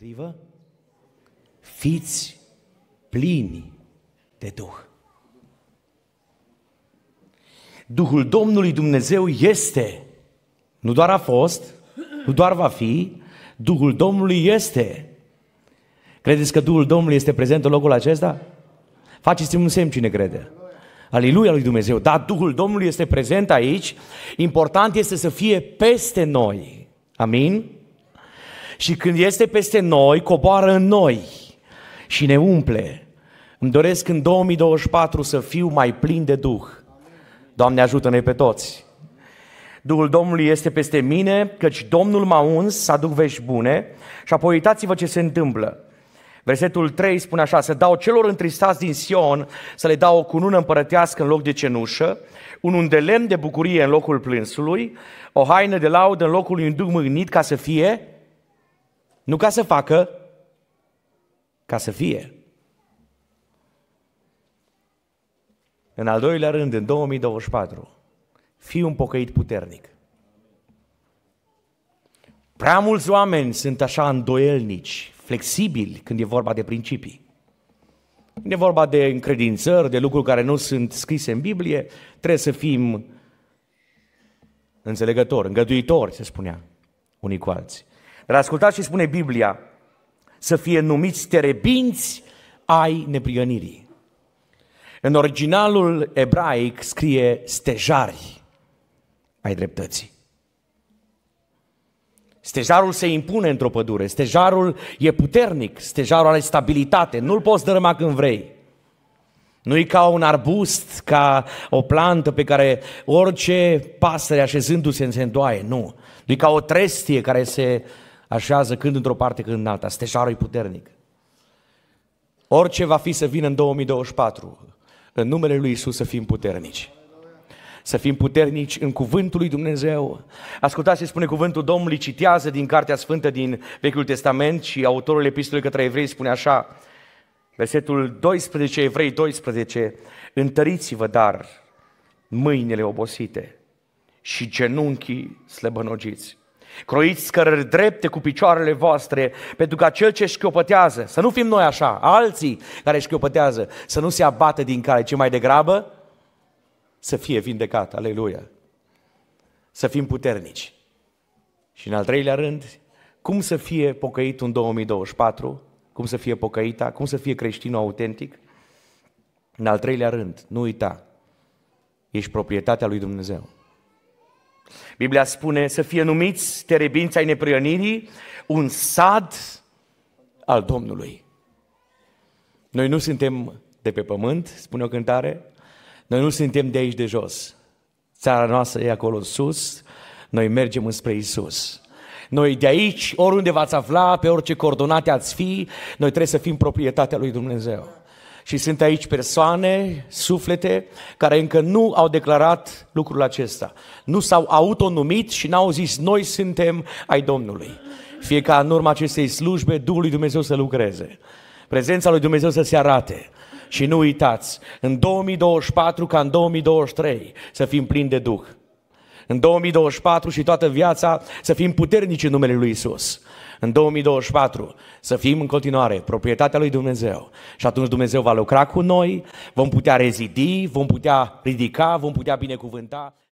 Potrivă? Fiți plini de Duh. Duhul Domnului Dumnezeu este, nu doar a fost, nu doar va fi, Duhul Domnului este. Credeți că Duhul Domnului este prezent în locul acesta? Faceți un semn cine crede. Aleluia lui Dumnezeu. Da, Duhul Domnului este prezent aici. Important este să fie peste noi. Amin? Și când este peste noi, coboară în noi și ne umple. Îmi doresc în 2024 să fiu mai plin de Duh. Doamne ajută-ne pe toți! Duhul Domnului este peste mine, căci Domnul m-a uns să aduc vești bune. Și apoi uitați-vă ce se întâmplă. Versetul 3 spune așa, să dau celor întristați din Sion, să le dau o cunună împărătească în loc de cenușă, un undelem de bucurie în locul plânsului, o haină de laudă în locul unui duc mâgnit ca să fie nu ca să facă, ca să fie. În al doilea rând, în 2024, fii un pocăit puternic. Prea mulți oameni sunt așa îndoielnici, flexibili când e vorba de principii. Când e vorba de încredințări, de lucruri care nu sunt scrise în Biblie, trebuie să fim înțelegători, îngăduitori, se spunea, unii cu alții ascultați și spune Biblia, să fie numiți terebinți ai neprionirii. În originalul ebraic scrie stejari ai dreptății. Stejarul se impune într-o pădure, stejarul e puternic, stejarul are stabilitate, nu-l poți dărâma când vrei. Nu-i ca un arbust, ca o plantă pe care orice pasăre așezându-se în se îndoaie, nu. Nu-i ca o trestie care se uh, așează când într-o parte, când în alta. Stejarul e puternic. Orice va fi să vină în 2024, în numele Lui Isus să fim puternici. Să fim puternici în cuvântul lui Dumnezeu. Ascultați ce spune cuvântul Domnului, citează din Cartea Sfântă din Vechiul Testament și autorul epistolei către evrei spune așa, versetul 12, evrei 12, întăriți-vă dar mâinile obosite și genunchii slăbănogiți Croiți scărări drepte cu picioarele voastre, pentru ca cel ce șchiopătează, să nu fim noi așa, alții care șchiopătează, să nu se abate din cale, ci mai degrabă să fie vindecat. Aleluia! Să fim puternici. Și în al treilea rând, cum să fie pocăit un 2024? Cum să fie pocăita? Cum să fie creștinul autentic? În al treilea rând, nu uita, ești proprietatea lui Dumnezeu. Biblia spune să fie numiți terebinți ai neprionirii un sad al Domnului. Noi nu suntem de pe pământ, spune o cântare, noi nu suntem de aici de jos. Țara noastră e acolo în sus, noi mergem înspre Isus. Noi de aici, oriunde v-ați afla, pe orice coordonate ați fi, noi trebuie să fim proprietatea lui Dumnezeu. Și sunt aici persoane, suflete, care încă nu au declarat lucrul acesta. Nu s-au autonumit și n-au zis, noi suntem ai Domnului. Fie ca în urma acestei slujbe, Duhul lui Dumnezeu să lucreze. Prezența lui Dumnezeu să se arate. Și nu uitați, în 2024 ca în 2023 să fim plini de Duh. În 2024 și toată viața să fim puternici în numele Lui Isus. În 2024 să fim în continuare proprietatea Lui Dumnezeu. Și atunci Dumnezeu va lucra cu noi, vom putea rezidi, vom putea ridica, vom putea binecuvânta.